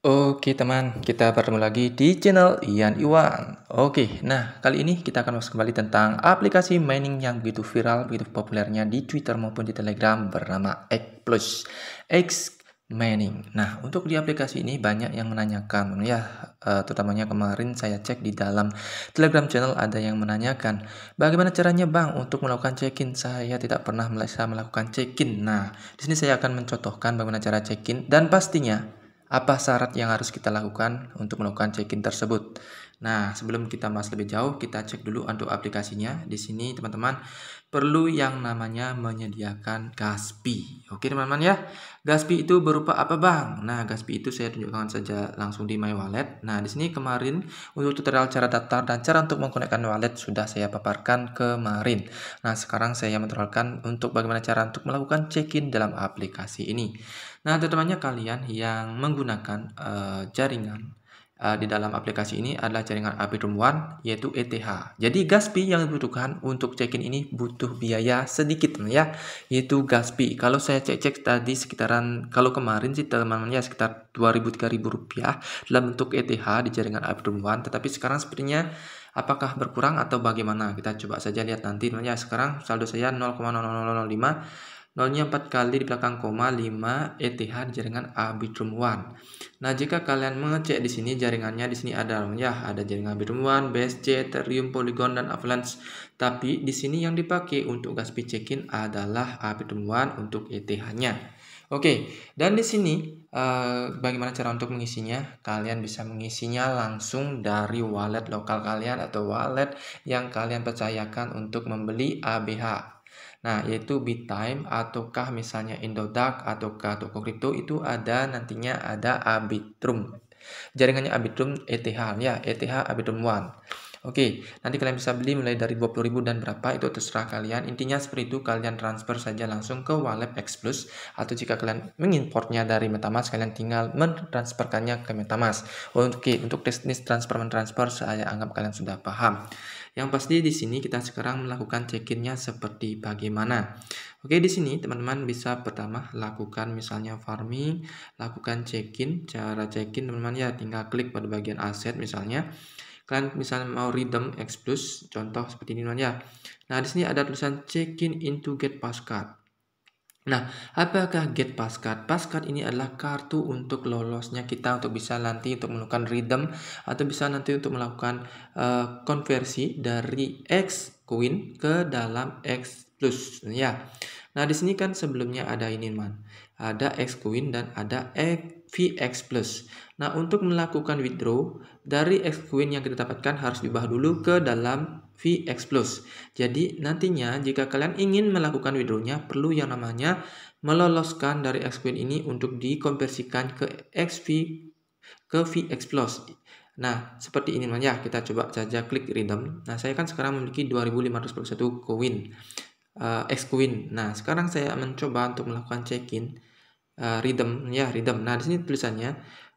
Oke teman, kita bertemu lagi di channel Ian Iwan. Oke, nah kali ini kita akan masuk kembali tentang aplikasi mining yang begitu viral, begitu populernya di Twitter maupun di Telegram bernama X Plus. X mining. Nah, untuk di aplikasi ini banyak yang menanyakan, ya, uh, terutamanya kemarin saya cek di dalam Telegram channel ada yang menanyakan, bagaimana caranya bang untuk melakukan check-in? Saya tidak pernah saya melakukan check-in. Nah, di sini saya akan mencontohkan bagaimana cara check-in dan pastinya apa syarat yang harus kita lakukan untuk melakukan check-in tersebut? Nah, sebelum kita bahas lebih jauh, kita cek dulu untuk aplikasinya. Di sini, teman-teman, perlu yang namanya menyediakan Gaspi. Oke, teman-teman ya. Gaspi itu berupa apa, Bang? Nah, Gaspi itu saya tunjukkan saja langsung di My Wallet. Nah, di sini kemarin untuk tutorial cara daftar dan cara untuk mengkonekkan wallet sudah saya paparkan kemarin. Nah, sekarang saya menerangkan untuk bagaimana cara untuk melakukan check-in dalam aplikasi ini. Nah, teman teman kalian yang menggunakan uh, jaringan Eh, di dalam aplikasi ini adalah jaringan Arbitrum One yaitu ETH. Jadi gas fee yang dibutuhkan untuk check-in ini butuh biaya sedikit ya, yaitu gas fee. Kalau saya cek-cek tadi sekitaran kalau kemarin sih teman-teman ya sekitar 2000-3000 rupiah dalam bentuk ETH di jaringan Arbitrum One, tetapi sekarang sepertinya apakah berkurang atau bagaimana? Kita coba saja lihat nanti. Ya, sekarang saldo saya 0,0005 Nolnya 4 kali di belakang koma 5 ETH di jaringan Arbitrum 1. Nah, jika kalian mengecek di sini jaringannya di sini ada ya, ada jaringan Arbitrum 1, BSC, Ethereum, Polygon dan Avalanche. Tapi di sini yang dipakai untuk gas check-in adalah Arbitrum 1 untuk ETH-nya. Oke, dan di sini uh, bagaimana cara untuk mengisinya? Kalian bisa mengisinya langsung dari wallet lokal kalian atau wallet yang kalian percayakan untuk membeli ABH Nah, yaitu Bitime ataukah misalnya Indodax ataukah toko kripto itu ada nantinya ada Arbitrum. Jaringannya Arbitrum ETH ya, ETH Arbitrum One. Oke, nanti kalian bisa beli mulai dari 20.000 dan berapa itu terserah kalian. Intinya seperti itu kalian transfer saja langsung ke wallet X Plus atau jika kalian mengimportnya dari MetaMask kalian tinggal mentransferkannya ke MetaMask. Oke, untuk teknis transfer mentransfer saya anggap kalian sudah paham. Yang pasti di sini kita sekarang melakukan check-innya seperti bagaimana. Oke, di sini teman-teman bisa pertama lakukan misalnya farming, lakukan check-in. Cara check-in teman-teman ya tinggal klik pada bagian aset misalnya kalian misalnya mau rhythm X plus contoh seperti ini teman ya nah di sini ada tulisan check in into get passcard Nah, apakah get passcard? Passcard ini adalah kartu untuk lolosnya kita untuk bisa nanti untuk melakukan rhythm atau bisa nanti untuk melakukan uh, konversi dari X coin ke dalam X plus ya. Nah, di sini kan sebelumnya ada ini man. Ada X coin dan ada X Vx plus. Nah, untuk melakukan withdraw, dari X Queen yang kita dapatkan harus diubah dulu ke dalam Vx plus. Jadi, nantinya jika kalian ingin melakukan withdrawnya, perlu yang namanya meloloskan dari X Queen ini untuk dikonversikan ke XV ke Vx plus. Nah, seperti ini ya, kita coba saja klik random. Nah, saya kan sekarang memiliki 2.501 koin, uh, X Coin. Nah, sekarang saya mencoba untuk melakukan check-in uh, rhythm ya rhythm. Nah di sini tulisannya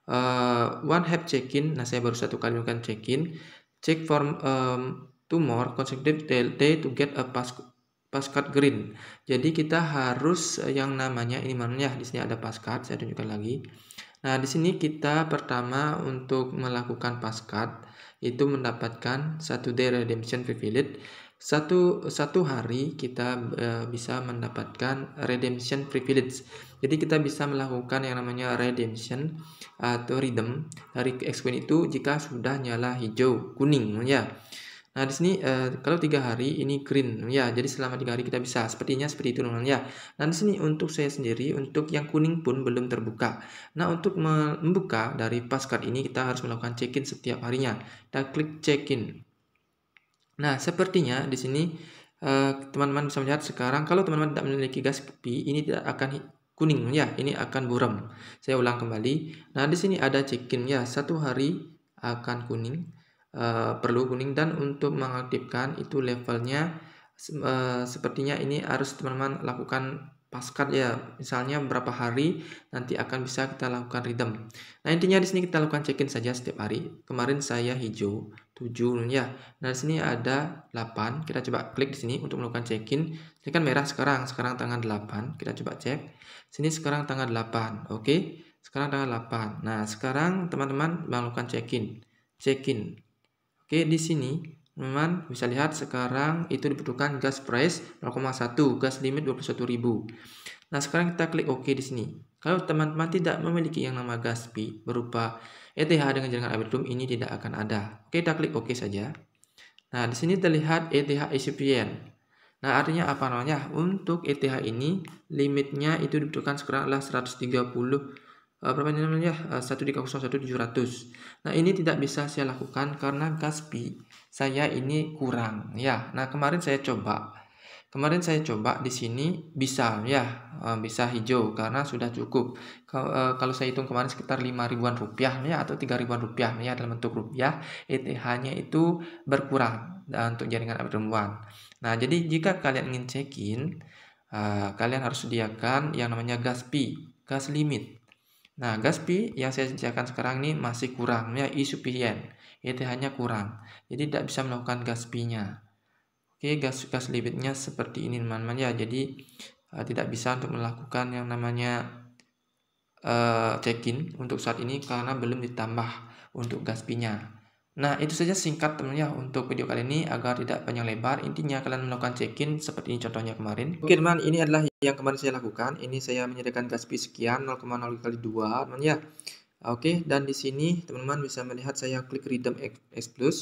uh, one have check in. Nah saya baru satu kali melakukan check in. Check form um, two more consecutive day to get a pass passcard green. Jadi kita harus yang namanya ini mana ya? di sini ada passcard, saya tunjukkan lagi. Nah, di sini kita pertama untuk melakukan passcard itu mendapatkan satu day redemption privilege satu satu hari kita uh, bisa mendapatkan redemption privilege. Jadi kita bisa melakukan yang namanya redemption atau redeem dari X-Queen itu jika sudah nyala hijau kuning ya. Nah di sini uh, kalau tiga hari ini green ya. Jadi selama tiga hari kita bisa. Sepertinya seperti itu teman ya. Nah di sini untuk saya sendiri untuk yang kuning pun belum terbuka. Nah untuk membuka dari pascard ini kita harus melakukan check-in setiap harinya. Kita klik check-in. Nah, sepertinya di sini eh, teman-teman uh, bisa melihat sekarang kalau teman-teman tidak memiliki gas pipi ini tidak akan kuning ya ini akan buram saya ulang kembali nah di sini ada check-in ya satu hari akan kuning uh, perlu kuning dan untuk mengaktifkan itu levelnya uh, sepertinya ini harus teman-teman lakukan pasca ya misalnya berapa hari nanti akan bisa kita lakukan rhythm nah intinya di sini kita lakukan check in saja setiap hari kemarin saya hijau 7 ya nah di sini ada 8 kita coba klik di sini untuk melakukan check in ini kan merah sekarang sekarang tangan 8 kita coba cek sini sekarang tangan 8 oke sekarang tanggal 8 nah sekarang teman-teman melakukan check in check in oke di sini teman bisa lihat sekarang itu dibutuhkan gas price 0,1 gas limit 21.000 nah sekarang kita klik OK di sini kalau teman-teman tidak memiliki yang nama gas fee berupa ETH dengan jaringan Arbitrum ini tidak akan ada oke kita klik OK saja nah di sini terlihat ETH ECPN nah artinya apa namanya untuk ETH ini limitnya itu dibutuhkan sekarang adalah 130 Eh, berapa eh, satu di 1 satu tujuh 700. Nah, ini tidak bisa saya lakukan karena gaspi saya ini kurang ya. Nah, kemarin saya coba. Kemarin saya coba di sini bisa ya, eh, bisa hijau karena sudah cukup. Kalau saya hitung kemarin sekitar 5 ribuan rupiah ya atau 3 ribuan rupiah ya dalam bentuk rupiah, ETH-nya itu berkurang dan untuk jaringan abdomen. Nah, jadi jika kalian ingin check-in, kalian harus sediakan yang namanya gaspi, gas limit Nah, gaspi yang saya sediakan sekarang ini masih kurang, ya isu insufficient. itu hanya kurang. Jadi tidak bisa melakukan gaspinya Oke, gas gas limitnya seperti ini teman-teman ya. Jadi uh, tidak bisa untuk melakukan yang namanya uh, check-in untuk saat ini karena belum ditambah untuk gaspinya nya Nah, itu saja singkat teman ya untuk video kali ini agar tidak panjang lebar. Intinya kalian melakukan check-in seperti ini contohnya kemarin. Oke, teman, ini adalah yang kemarin saya lakukan. Ini saya menyediakan gas fee sekian 0,0 kali 2, teman ya. Oke, dan di sini teman-teman bisa melihat saya klik redeem X plus.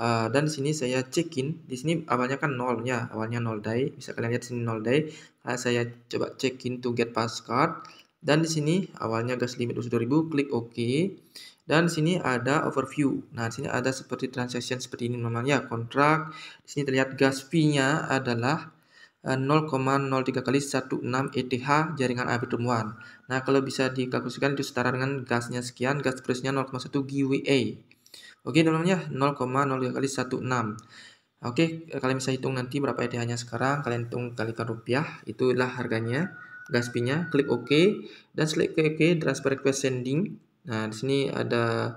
Uh, dan di sini saya check-in. Di sini awalnya kan 0 ya, awalnya 0 day. Bisa kalian lihat sini 0 day. Uh, saya coba check-in to get pass card. Dan di sini awalnya gas limit 2000, klik OK. Dan sini ada overview. Nah, di sini ada seperti transaction seperti ini namanya kontrak. Di sini terlihat gas fee-nya adalah 0,03 eh, kali 16 ETH e jaringan Arbitrum temuan. Nah, kalau bisa dikalkulasikan itu setara dengan gasnya sekian, gas price-nya 0,1 GWA. Oke, namanya 0,03 kali 16. Oke, kalian bisa hitung nanti berapa ETH-nya sekarang, kalian hitung kalikan rupiah, itulah harganya, gas fee-nya, klik OK, dan klik OK, transfer request sending, Nah, di sini ada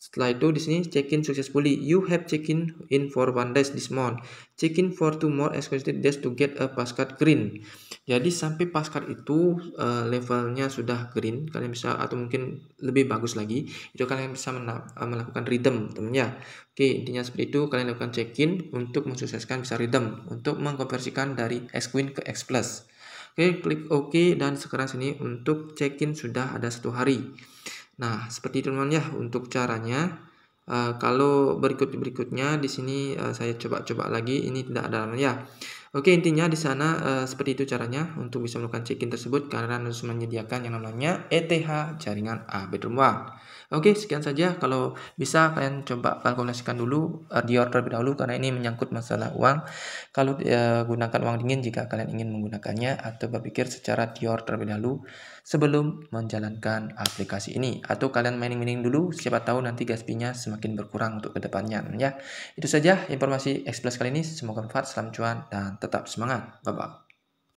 setelah itu di sini check in successfully. You have check in in for one days this month. Check in for two more exclusive days to get a passcard green. Jadi sampai passcard itu uh, levelnya sudah green, kalian bisa atau mungkin lebih bagus lagi, itu kalian bisa eh, melakukan redeem, temennya. Oke, intinya seperti itu kalian lakukan check in untuk mensukseskan bisa rhythm untuk mengkonversikan dari S Queen ke X Plus. Oke, klik OK dan sekarang sini untuk check in sudah ada satu hari. Nah, seperti itu teman ya untuk caranya. Uh, kalau berikut-berikutnya di sini uh, saya coba-coba lagi ini tidak ada ya. Oke, intinya di sana uh, seperti itu caranya untuk bisa melakukan check-in tersebut karena harus menyediakan yang namanya ETH jaringan AB One. Oke, sekian saja. Kalau bisa kalian coba kalkulasikan dulu uh, di order terlebih dahulu karena ini menyangkut masalah uang. Kalau uh, gunakan uang dingin jika kalian ingin menggunakannya atau berpikir secara dior terlebih dahulu sebelum menjalankan aplikasi ini atau kalian mining-mining dulu siapa tahu nanti gas semakin berkurang untuk kedepannya ya. Itu saja informasi Express kali ini. Semoga bermanfaat. Salam cuan dan tetap semangat. Bye bye.